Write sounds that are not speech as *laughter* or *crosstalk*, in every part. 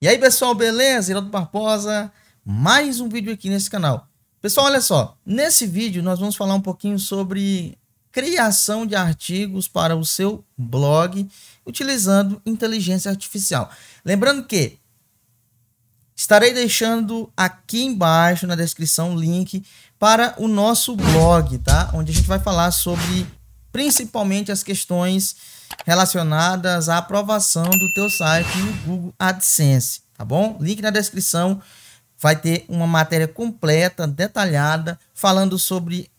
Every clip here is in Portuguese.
E aí pessoal, beleza? Iraldo Barbosa, mais um vídeo aqui nesse canal. Pessoal, olha só, nesse vídeo nós vamos falar um pouquinho sobre criação de artigos para o seu blog utilizando inteligência artificial. Lembrando que estarei deixando aqui embaixo na descrição o link para o nosso blog, tá? Onde a gente vai falar sobre principalmente as questões relacionadas à aprovação do teu site no Google AdSense, tá bom? Link na descrição vai ter uma matéria completa, detalhada, falando sobre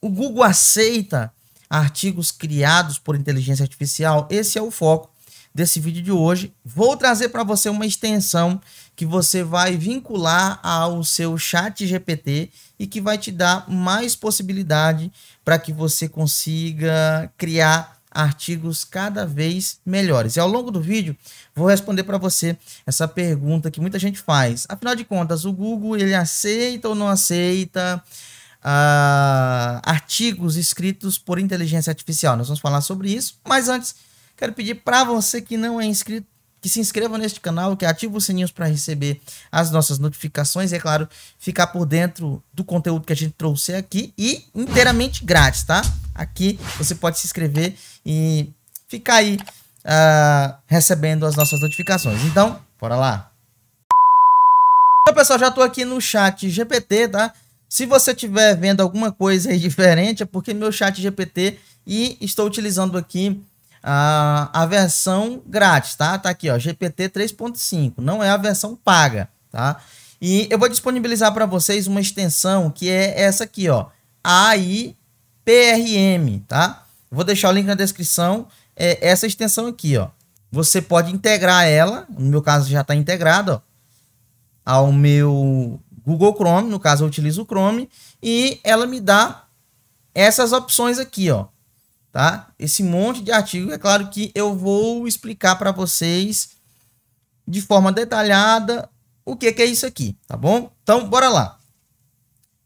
o Google aceita artigos criados por inteligência artificial. Esse é o foco desse vídeo de hoje. Vou trazer para você uma extensão que você vai vincular ao seu chat GPT e que vai te dar mais possibilidade para que você consiga criar artigos cada vez melhores. E ao longo do vídeo, vou responder para você essa pergunta que muita gente faz. Afinal de contas, o Google ele aceita ou não aceita uh, artigos escritos por inteligência artificial? Nós vamos falar sobre isso, mas antes quero pedir para você que não é inscrito que se inscreva neste canal, que ative os sininhos para receber as nossas notificações e, é claro, ficar por dentro do conteúdo que a gente trouxe aqui e inteiramente grátis, tá? Aqui você pode se inscrever e ficar aí uh, recebendo as nossas notificações. Então, bora lá. Então, pessoal, já estou aqui no chat GPT, tá? Se você estiver vendo alguma coisa aí *laughs* diferente, é porque meu chat GPT e estou utilizando aqui uh, a versão grátis, tá? Tá aqui, ó, GPT 3.5, não é a versão paga, tá? E eu vou disponibilizar para vocês uma extensão que é essa aqui, ó, AIPRM tá? Vou deixar o link na descrição. É essa extensão aqui, ó. Você pode integrar ela, no meu caso já está integrada, ao meu Google Chrome, no caso eu utilizo o Chrome, e ela me dá essas opções aqui, ó, tá? Esse monte de artigo, é claro que eu vou explicar para vocês de forma detalhada o que, que é isso aqui, tá bom? Então, bora lá.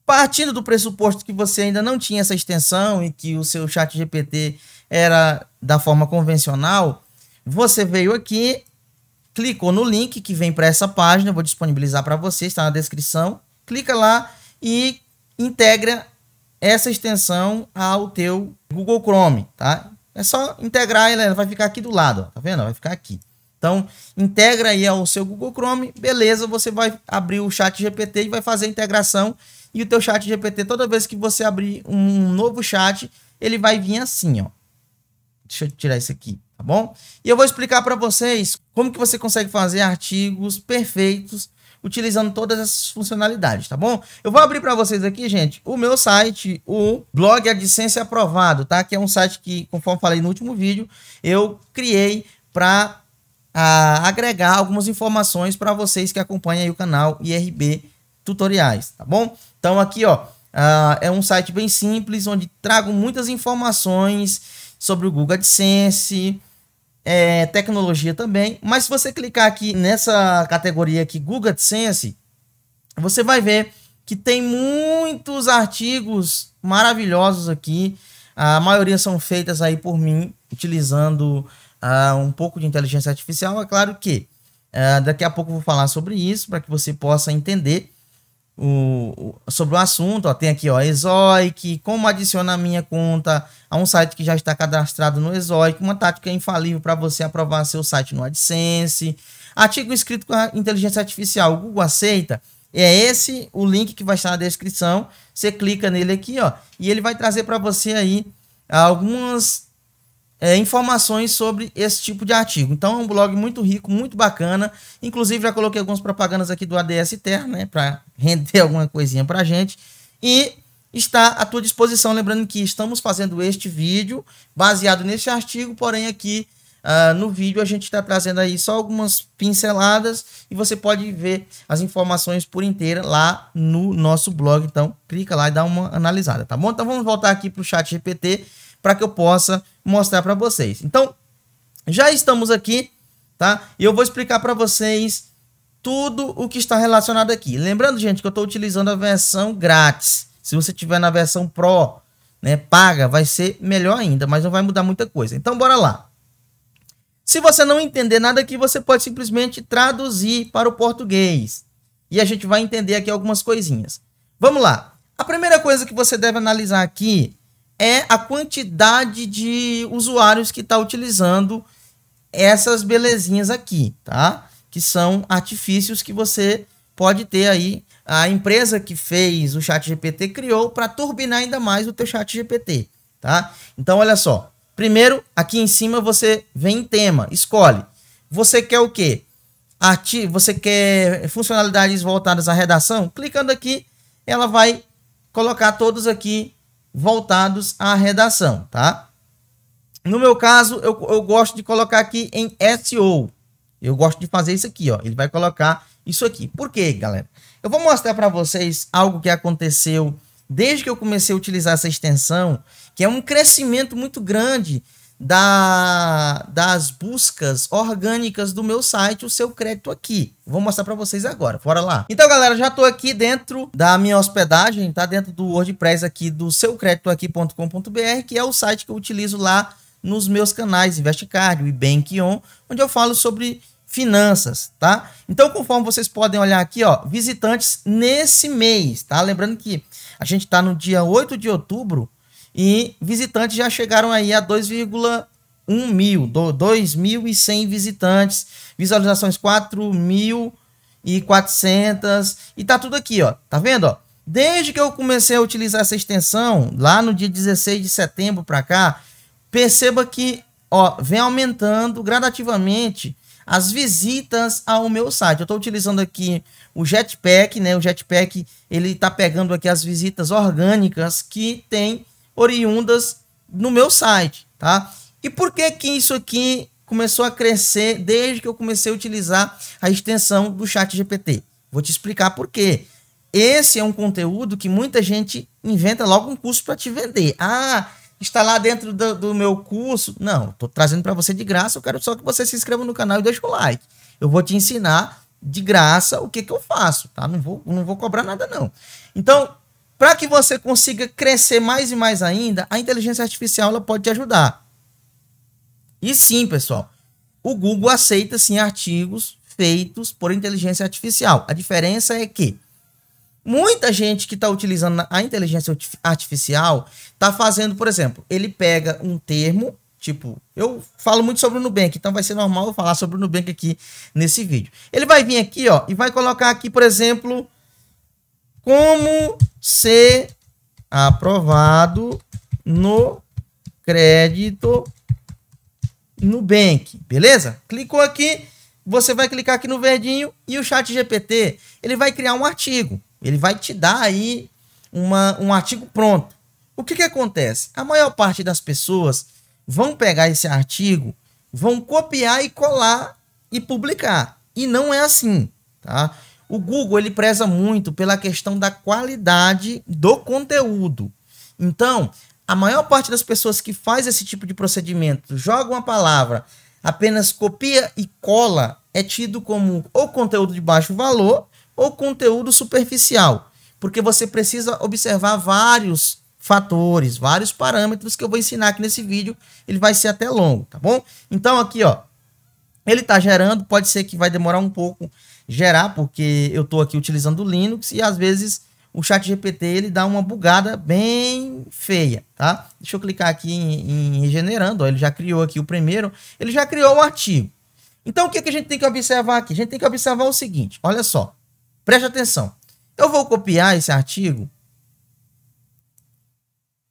Partindo do pressuposto que você ainda não tinha essa extensão e que o seu chat GPT era da forma convencional, você veio aqui, clicou no link que vem para essa página, vou disponibilizar para você, está na descrição. Clica lá e integra essa extensão ao teu Google Chrome, tá? É só integrar ela, vai ficar aqui do lado, ó, tá vendo? Vai ficar aqui. Então, integra aí ao seu Google Chrome, beleza, você vai abrir o chat GPT e vai fazer a integração e o teu chat GPT, toda vez que você abrir um novo chat, ele vai vir assim, ó. Deixa eu tirar isso aqui, tá bom? E eu vou explicar para vocês como que você consegue fazer artigos perfeitos utilizando todas essas funcionalidades, tá bom? Eu vou abrir para vocês aqui, gente, o meu site, o blog AdSense aprovado, tá? Que é um site que, conforme falei no último vídeo, eu criei para ah, agregar algumas informações para vocês que acompanham o canal IRB Tutoriais, tá bom? Então aqui, ó, ah, é um site bem simples onde trago muitas informações sobre o Google AdSense, é, tecnologia também. Mas se você clicar aqui nessa categoria aqui, Google AdSense, você vai ver que tem muitos artigos maravilhosos aqui. A maioria são feitas aí por mim, utilizando uh, um pouco de inteligência artificial. É claro que uh, daqui a pouco eu vou falar sobre isso para que você possa entender o, o, sobre o assunto, ó, tem aqui, ó, Exoic, como adicionar minha conta a um site que já está cadastrado no Exoic, uma tática infalível para você aprovar seu site no AdSense, artigo escrito com a inteligência artificial, o Google aceita? É esse o link que vai estar na descrição, você clica nele aqui, ó, e ele vai trazer para você aí algumas é, informações sobre esse tipo de artigo. Então é um blog muito rico, muito bacana. Inclusive já coloquei algumas propagandas aqui do ADS Terra, né, para render *laughs* alguma coisinha para gente. E está à tua disposição, lembrando que estamos fazendo este vídeo baseado nesse artigo, porém aqui Uh, no vídeo a gente está trazendo aí só algumas pinceladas e você pode ver as informações por inteira lá no nosso blog. Então, clica lá e dá uma analisada, tá bom? Então, vamos voltar aqui para o chat GPT para que eu possa mostrar para vocês. Então, já estamos aqui, tá? E eu vou explicar para vocês tudo o que está relacionado aqui. Lembrando, gente, que eu estou utilizando a versão grátis. Se você tiver na versão Pro, né, paga, vai ser melhor ainda, mas não vai mudar muita coisa. Então, bora lá. Se você não entender nada aqui, você pode simplesmente traduzir para o português. E a gente vai entender aqui algumas coisinhas. Vamos lá. A primeira coisa que você deve analisar aqui é a quantidade de usuários que está utilizando essas belezinhas aqui, tá? Que são artifícios que você pode ter aí. A empresa que fez o Chat GPT criou para turbinar ainda mais o teu Chat GPT, tá? Então, olha só. Primeiro, aqui em cima você vem em tema, escolhe. Você quer o quê? Arti você quer funcionalidades voltadas à redação? Clicando aqui, ela vai colocar todos aqui voltados à redação, tá? No meu caso, eu, eu gosto de colocar aqui em SEO. Eu gosto de fazer isso aqui, ó. Ele vai colocar isso aqui. Por quê, galera? Eu vou mostrar para vocês algo que aconteceu desde que eu comecei a utilizar essa extensão, que é um crescimento muito grande da, das buscas orgânicas do meu site o seu crédito aqui. Vou mostrar para vocês agora, bora lá. Então, galera, já tô aqui dentro da minha hospedagem, tá dentro do WordPress aqui do seucreditoaqui.com.br, que é o site que eu utilizo lá nos meus canais InvestCard e BankOn, onde eu falo sobre finanças, tá? Então, conforme vocês podem olhar aqui, ó, visitantes nesse mês, tá? Lembrando que a gente tá no dia 8 de outubro, e visitantes já chegaram aí a 2,1 mil, 2.100 visitantes, visualizações 4.400 e tá tudo aqui, ó. Tá vendo, ó? Desde que eu comecei a utilizar essa extensão, lá no dia 16 de setembro para cá, perceba que, ó, vem aumentando gradativamente as visitas ao meu site. Eu estou utilizando aqui o Jetpack, né? O Jetpack ele está pegando aqui as visitas orgânicas que tem oriundas no meu site, tá? E por que que isso aqui começou a crescer desde que eu comecei a utilizar a extensão do chat GPT? Vou te explicar por quê. Esse é um conteúdo que muita gente inventa logo um curso para te vender. Ah, está lá dentro do, do meu curso. Não, estou trazendo para você de graça. Eu quero só que você se inscreva no canal e deixe o like. Eu vou te ensinar de graça o que, que eu faço, tá? Não vou, não vou cobrar nada, não. Então, para que você consiga crescer mais e mais ainda, a inteligência artificial ela pode te ajudar. E sim, pessoal, o Google aceita sim artigos feitos por inteligência artificial. A diferença é que muita gente que está utilizando a inteligência artificial está fazendo, por exemplo, ele pega um termo, tipo, eu falo muito sobre o Nubank, então vai ser normal eu falar sobre o Nubank aqui nesse vídeo. Ele vai vir aqui, ó, e vai colocar aqui, por exemplo, como ser aprovado no crédito Nubank, beleza? Clicou aqui, você vai clicar aqui no verdinho e o chat GPT, ele vai criar um artigo, ele vai te dar aí uma, um artigo pronto. O que que acontece? A maior parte das pessoas vão pegar esse artigo, vão copiar e colar e publicar. E não é assim, tá? O Google ele preza muito pela questão da qualidade do conteúdo. Então, a maior parte das pessoas que faz esse tipo de procedimento, joga uma palavra, apenas copia e cola, é tido como ou conteúdo de baixo valor ou conteúdo superficial, porque você precisa observar vários fatores, vários parâmetros que eu vou ensinar aqui nesse vídeo, ele vai ser até longo, tá bom? Então aqui, ó, ele está gerando, pode ser que vai demorar um pouco gerar, porque eu estou aqui utilizando o Linux e às vezes o chat GPT ele dá uma bugada bem feia, tá? Deixa eu clicar aqui em, em regenerando, ó, ele já criou aqui o primeiro, ele já criou o artigo. Então o que, que a gente tem que observar aqui? A gente tem que observar o seguinte, olha só, preste atenção. Eu vou copiar esse artigo,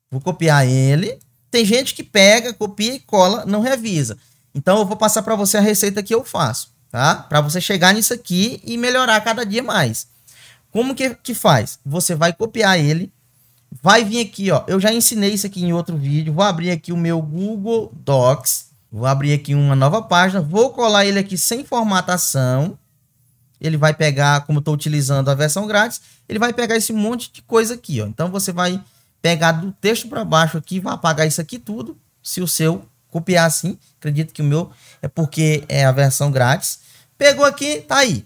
vou copiar ele. Tem gente que pega, copia e cola, não revisa. Então eu vou passar para você a receita que eu faço tá? Para você chegar nisso aqui e melhorar cada dia mais. Como que, que faz? Você vai copiar ele, vai vir aqui, ó. Eu já ensinei isso aqui em outro vídeo. Vou abrir aqui o meu Google Docs. Vou abrir aqui uma nova página. Vou colar ele aqui sem formatação. Ele vai pegar, como eu estou utilizando a versão grátis, ele vai pegar esse monte de coisa aqui, ó. Então você vai pegar do texto para baixo aqui, vai apagar isso aqui tudo, se o seu copiar assim, Acredito que o meu é porque é a versão grátis. Pegou aqui, tá aí.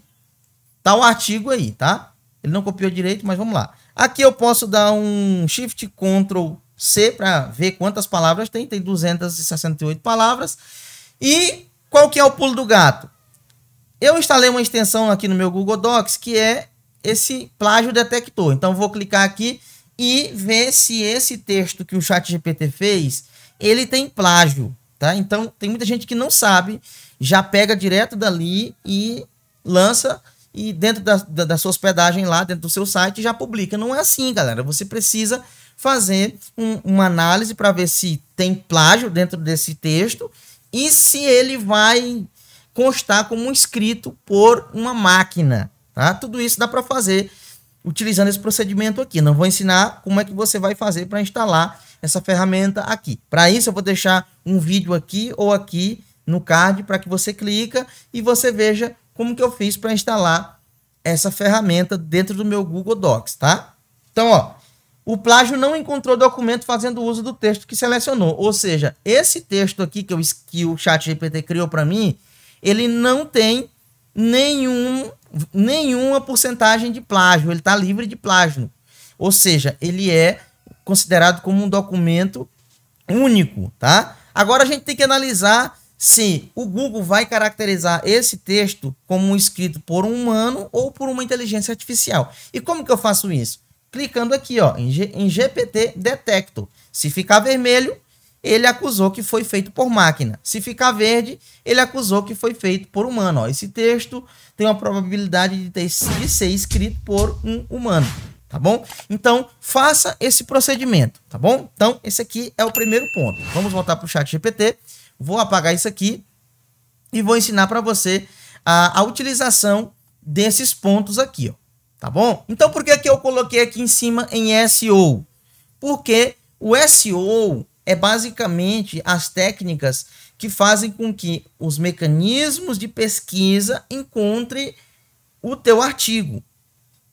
Tá o artigo aí, tá? Ele não copiou direito, mas vamos lá. Aqui eu posso dar um Shift Ctrl C para ver quantas palavras tem. Tem 268 palavras. E qual que é o pulo do gato? Eu instalei uma extensão aqui no meu Google Docs que é esse plágio detector. Então vou clicar aqui e ver se esse texto que o ChatGPT fez, ele tem plágio. Tá? Então, tem muita gente que não sabe, já pega direto dali e lança e dentro da, da, da, sua hospedagem lá, dentro do seu site, já publica. Não é assim, galera. Você precisa fazer um, uma análise para ver se tem plágio dentro desse texto e se ele vai constar como escrito por uma máquina. Tá? Tudo isso dá para fazer utilizando esse procedimento aqui. Não vou ensinar como é que você vai fazer para instalar essa ferramenta aqui. Para isso, eu vou deixar um vídeo aqui ou aqui no card para que você clica e você veja como que eu fiz para instalar essa ferramenta dentro do meu Google Docs, tá? Então, ó, o plágio não encontrou documento fazendo uso do texto que selecionou. Ou seja, esse texto aqui que, eu, que o criou para mim, ele não tem nenhum nenhuma porcentagem de plágio, ele está livre de plágio. Ou seja, ele é considerado como um documento único, tá? Agora a gente tem que analisar se o Google vai caracterizar esse texto como escrito por um humano ou por uma inteligência artificial. E como que eu faço isso? Clicando aqui, ó, em, G em GPT Detector. Se ficar vermelho, ele acusou que foi feito por máquina. Se ficar verde, ele acusou que foi feito por humano. Ó, esse texto tem uma probabilidade de, ter, de ser escrito por um humano, tá bom? Então, faça esse procedimento, tá bom? Então, esse aqui é o primeiro ponto. Vamos voltar para o chat GPT. Vou apagar isso aqui e vou ensinar para você a, a utilização desses pontos aqui, ó. Tá bom? Então, por que, que eu coloquei aqui em cima em SEO? Porque o SEO é basicamente as técnicas que fazem com que os mecanismos de pesquisa encontrem o teu artigo.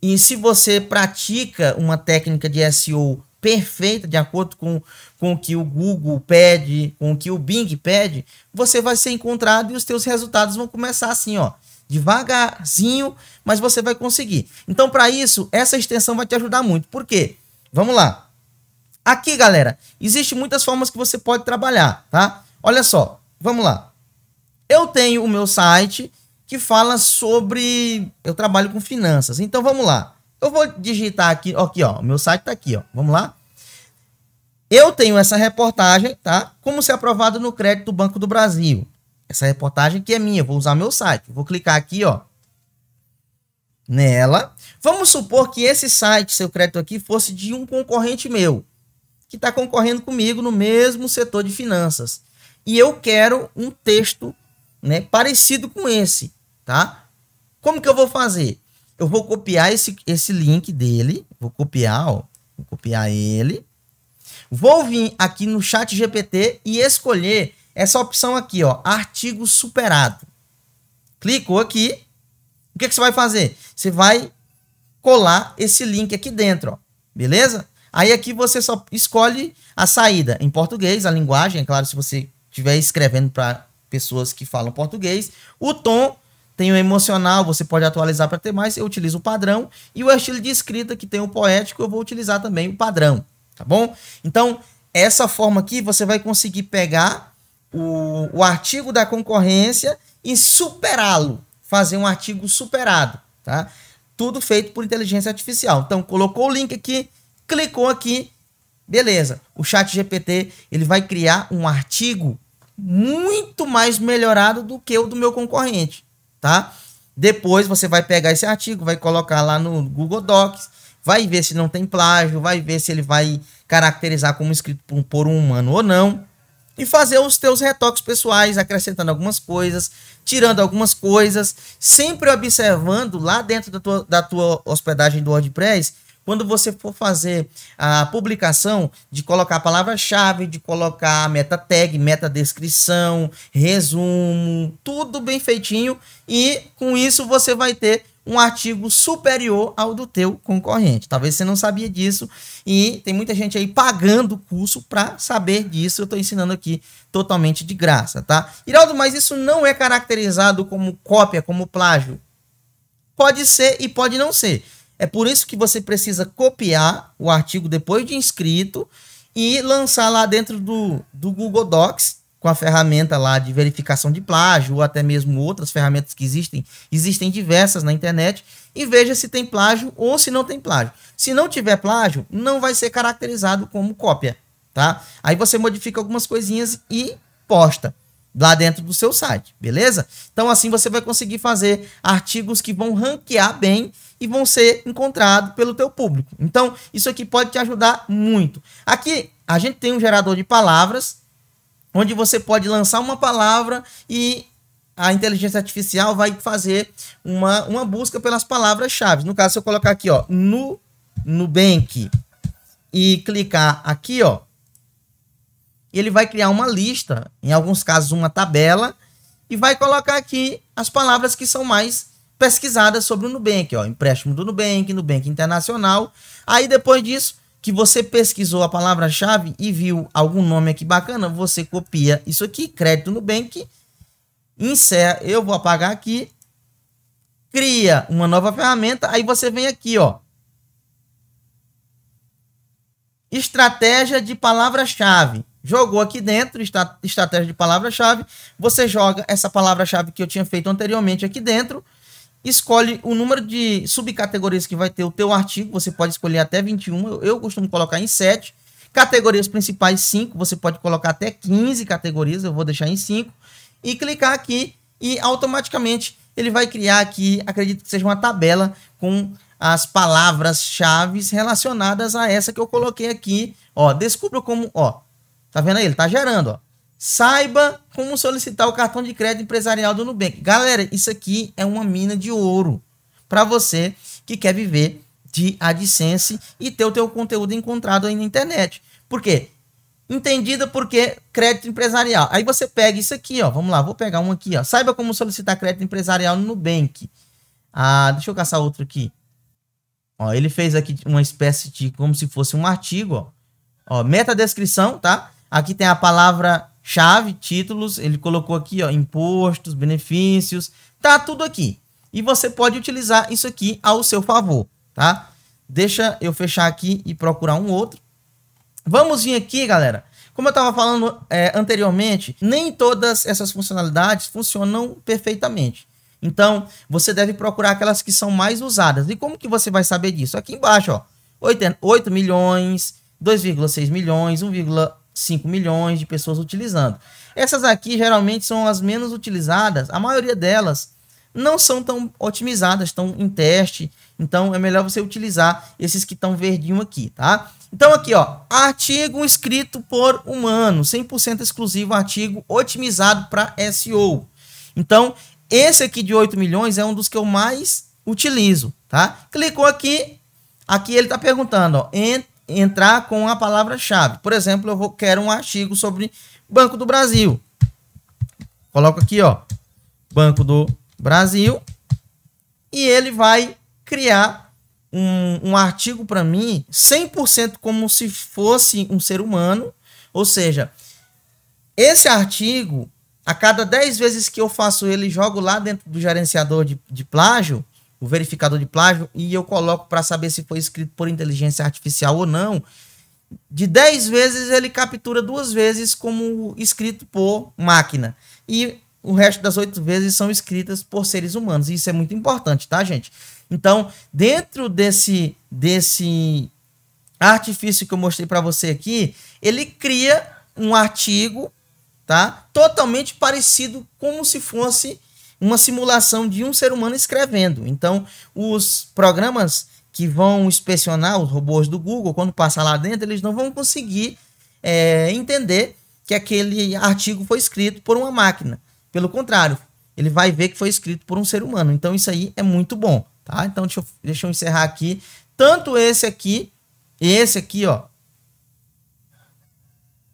E se você pratica uma técnica de SEO perfeita, de acordo com, com o que o Google pede, com o que o Bing pede, você vai ser encontrado e os teus resultados vão começar assim, ó, devagarzinho, mas você vai conseguir. Então, para isso, essa extensão vai te ajudar muito. Por quê? Vamos lá. Aqui, galera, existe muitas formas que você pode trabalhar, tá? Olha só, vamos lá. Eu tenho o meu site que fala sobre... Eu trabalho com finanças, então vamos lá. Eu vou digitar aqui, aqui ó, o meu site tá aqui, ó. Vamos lá. Eu tenho essa reportagem, tá? Como ser aprovado no crédito do Banco do Brasil. Essa reportagem que é minha, vou usar meu site. Vou clicar aqui, ó, nela. Vamos supor que esse site, seu crédito aqui, fosse de um concorrente meu que está concorrendo comigo no mesmo setor de finanças. E eu quero um texto né, parecido com esse, tá? Como que eu vou fazer? Eu vou copiar esse, esse link dele, vou copiar, ó, vou copiar ele, vou vir aqui no chat GPT e escolher essa opção aqui, ó, artigo superado. Clicou aqui, o que, que você vai fazer? Você vai colar esse link aqui dentro, ó, beleza? Aí aqui você só escolhe a saída em português, a linguagem, é claro, se você estiver escrevendo para pessoas que falam português. O tom tem o emocional, você pode atualizar para ter mais, eu utilizo o padrão. E o estilo de escrita, que tem o poético, eu vou utilizar também o padrão, tá bom? Então, essa forma aqui, você vai conseguir pegar o, o artigo da concorrência e superá-lo, fazer um artigo superado, tá? Tudo feito por inteligência artificial. Então, colocou o link aqui, Clicou aqui, beleza. O chat GPT ele vai criar um artigo muito mais melhorado do que o do meu concorrente, tá? Depois você vai pegar esse artigo, vai colocar lá no Google Docs, vai ver se não tem plágio, vai ver se ele vai caracterizar como escrito por um humano ou não e fazer os teus retoques pessoais, acrescentando algumas coisas, tirando algumas coisas, sempre observando lá dentro da tua, da tua hospedagem do WordPress quando você for fazer a publicação, de colocar a palavra-chave, de colocar a meta tag, meta descrição, resumo, tudo bem feitinho e com isso você vai ter um artigo superior ao do teu concorrente. Talvez você não sabia disso e tem muita gente aí pagando o curso para saber disso. Eu estou ensinando aqui totalmente de graça, tá? Iraldo, mas isso não é caracterizado como cópia, como plágio? Pode ser e pode não ser. É por isso que você precisa copiar o artigo depois de inscrito e lançar lá dentro do, do Google Docs com a ferramenta lá de verificação de plágio ou até mesmo outras ferramentas que existem, existem diversas na internet e veja se tem plágio ou se não tem plágio. Se não tiver plágio, não vai ser caracterizado como cópia, tá? Aí você modifica algumas coisinhas e posta lá dentro do seu site, beleza? Então assim você vai conseguir fazer artigos que vão ranquear bem e vão ser encontrados pelo teu público. Então isso aqui pode te ajudar muito. Aqui a gente tem um gerador de palavras onde você pode lançar uma palavra e a inteligência artificial vai fazer uma, uma busca pelas palavras-chave. No caso, se eu colocar aqui, ó, no Nubank e clicar aqui, ó, e ele vai criar uma lista, em alguns casos uma tabela, e vai colocar aqui as palavras que são mais pesquisadas sobre o Nubank, ó, empréstimo do Nubank, Nubank Internacional. Aí depois disso, que você pesquisou a palavra-chave e viu algum nome aqui bacana, você copia isso aqui, crédito Nubank, encerra, eu vou apagar aqui, cria uma nova ferramenta, aí você vem aqui, ó, estratégia de palavra-chave. Jogou aqui dentro, está, estratégia de palavra-chave. Você joga essa palavra-chave que eu tinha feito anteriormente aqui dentro. Escolhe o número de subcategorias que vai ter o teu artigo. Você pode escolher até 21. Eu, eu costumo colocar em 7. Categorias principais, 5. Você pode colocar até 15 categorias. Eu vou deixar em 5. E clicar aqui e automaticamente ele vai criar aqui, acredito que seja uma tabela com as palavras-chave relacionadas a essa que eu coloquei aqui. Ó, descubra como, ó, Tá vendo aí? Ele tá gerando, ó. Saiba como solicitar o cartão de crédito empresarial do Nubank. Galera, isso aqui é uma mina de ouro para você que quer viver de AdSense e ter o teu conteúdo encontrado aí na internet. Por quê? Entendida porque crédito empresarial. Aí você pega isso aqui, ó. Vamos lá, vou pegar um aqui, ó. Saiba como solicitar crédito empresarial no Nubank. Ah, deixa eu caçar outro aqui. Ó, ele fez aqui uma espécie de como se fosse um artigo, ó. Ó, meta descrição, tá? Aqui tem a palavra chave, títulos, ele colocou aqui, ó, impostos, benefícios, tá tudo aqui. E você pode utilizar isso aqui ao seu favor, tá? Deixa eu fechar aqui e procurar um outro. Vamos vir aqui, galera. Como eu estava falando é, anteriormente, nem todas essas funcionalidades funcionam perfeitamente. Então, você deve procurar aquelas que são mais usadas. E como que você vai saber disso? Aqui embaixo, ó, 8, milhões, 2,6 milhões, 1, 5 milhões de pessoas utilizando. Essas aqui geralmente são as menos utilizadas, a maioria delas não são tão otimizadas, estão em teste, então é melhor você utilizar esses que estão verdinho aqui, tá? Então aqui, ó, artigo escrito por humano, 100% exclusivo, artigo otimizado para SEO. Então, esse aqui de 8 milhões é um dos que eu mais utilizo, tá? Clicou aqui, aqui ele está perguntando, ó, entrar com a palavra-chave. Por exemplo, eu vou, quero um artigo sobre Banco do Brasil. Coloco aqui, ó, Banco do Brasil, e ele vai criar um, um artigo para mim 100% como se fosse um ser humano, ou seja, esse artigo, a cada 10 vezes que eu faço ele jogo lá dentro do gerenciador de, de plágio, o verificador de plágio e eu coloco para saber se foi escrito por inteligência artificial ou não. De 10 vezes ele captura duas vezes como escrito por máquina e o resto das oito vezes são escritas por seres humanos. E isso é muito importante, tá, gente? Então, dentro desse desse artifício que eu mostrei para você aqui, ele cria um artigo, tá? Totalmente parecido como se fosse uma simulação de um ser humano escrevendo. Então, os programas que vão inspecionar os robôs do Google, quando passar lá dentro, eles não vão conseguir é, entender que aquele artigo foi escrito por uma máquina. Pelo contrário, ele vai ver que foi escrito por um ser humano. Então, isso aí é muito bom, tá? Então, deixa eu, deixa eu encerrar aqui. Tanto esse aqui, esse aqui, ó,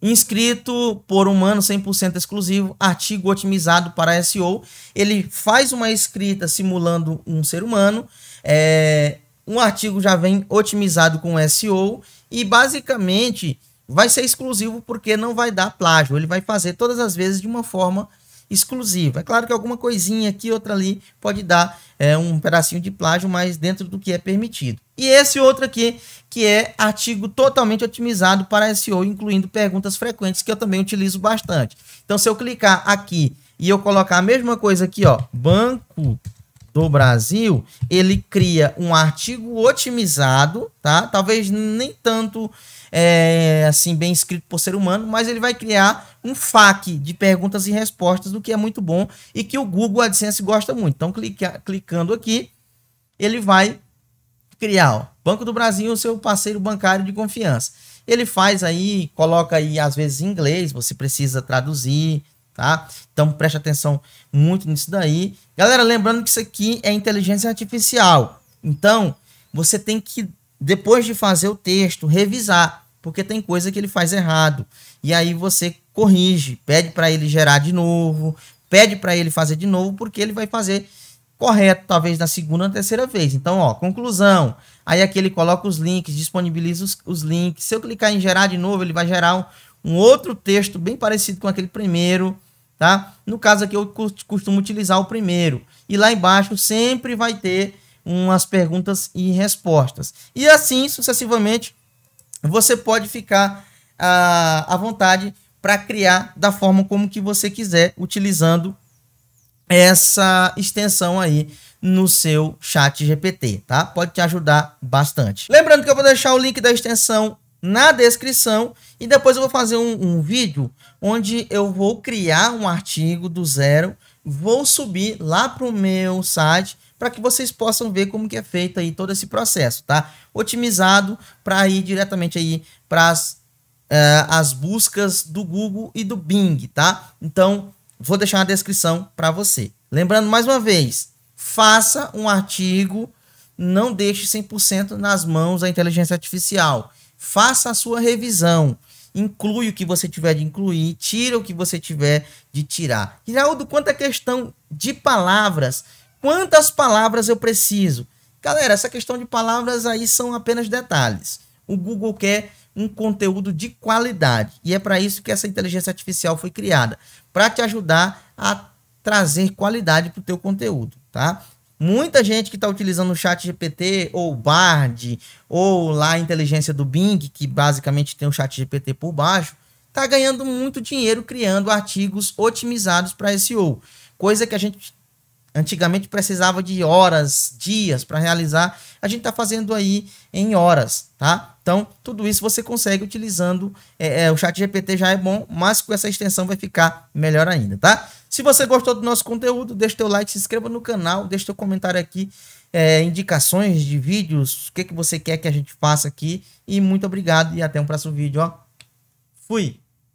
Inscrito por humano 100% exclusivo, artigo otimizado para SEO. Ele faz uma escrita simulando um ser humano. É, um artigo já vem otimizado com SEO e basicamente vai ser exclusivo porque não vai dar plágio. Ele vai fazer todas as vezes de uma forma exclusiva. É claro que alguma coisinha aqui, outra ali, pode dar é, um pedacinho de plágio, mas dentro do que é permitido. E esse outro aqui, que é artigo totalmente otimizado para SEO, incluindo perguntas frequentes, que eu também utilizo bastante. Então, se eu clicar aqui e eu colocar a mesma coisa aqui, ó, Banco do Brasil, ele cria um artigo otimizado, tá? Talvez nem tanto é, assim bem escrito por ser humano, mas ele vai criar um FAQ de perguntas e respostas, do que é muito bom e que o Google AdSense gosta muito. Então, clica, clicando aqui, ele vai Crial, Banco do Brasil, seu parceiro bancário de confiança. Ele faz aí, coloca aí às vezes em inglês, você precisa traduzir, tá? Então preste atenção muito nisso daí. Galera, lembrando que isso aqui é inteligência artificial. Então, você tem que depois de fazer o texto, revisar, porque tem coisa que ele faz errado. E aí você corrige, pede para ele gerar de novo, pede para ele fazer de novo, porque ele vai fazer correto, talvez na segunda ou terceira vez. Então, ó, conclusão. Aí aqui ele coloca os links, disponibiliza os, os links. Se eu clicar em gerar de novo, ele vai gerar um, um outro texto bem parecido com aquele primeiro, tá? No caso aqui, eu costumo utilizar o primeiro. E lá embaixo sempre vai ter umas perguntas e respostas. E assim sucessivamente, você pode ficar ah, à vontade para criar da forma como que você quiser, utilizando essa extensão aí no seu chat GPT, tá? Pode te ajudar bastante. Lembrando que eu vou deixar o link da extensão na descrição e depois eu vou fazer um, um vídeo onde eu vou criar um artigo do zero, vou subir lá para o meu site para que vocês possam ver como que é feito aí todo esse processo, tá? Otimizado para ir diretamente aí para as, uh, eh, as buscas do Google e do Bing, tá? Então, Vou deixar na descrição para você. Lembrando mais uma vez, faça um artigo, não deixe 100% nas mãos da inteligência artificial. Faça a sua revisão inclui o que você tiver de incluir, tira o que você tiver de tirar. E do quanto à questão de palavras, quantas palavras eu preciso? Galera, essa questão de palavras aí são apenas detalhes. O Google quer um conteúdo de qualidade e é para isso que essa inteligência artificial foi criada, para te ajudar a trazer qualidade para o teu conteúdo, tá? Muita gente que está utilizando o chat GPT ou Bard ou lá a inteligência do Bing, que basicamente tem o chat GPT por baixo, está ganhando muito dinheiro criando artigos otimizados para SEO. Coisa que a gente antigamente precisava de horas, dias para realizar, a gente está fazendo aí em horas, tá? Então, tudo isso você consegue utilizando. É, é, o chat GPT já é bom, mas com essa extensão vai ficar melhor ainda, tá? Se você gostou do nosso conteúdo, deixa teu like, se inscreva no canal, deixa teu comentário aqui, é, indicações de vídeos, o que, que você quer que a gente faça aqui. E muito obrigado e até um próximo vídeo, ó. Fui!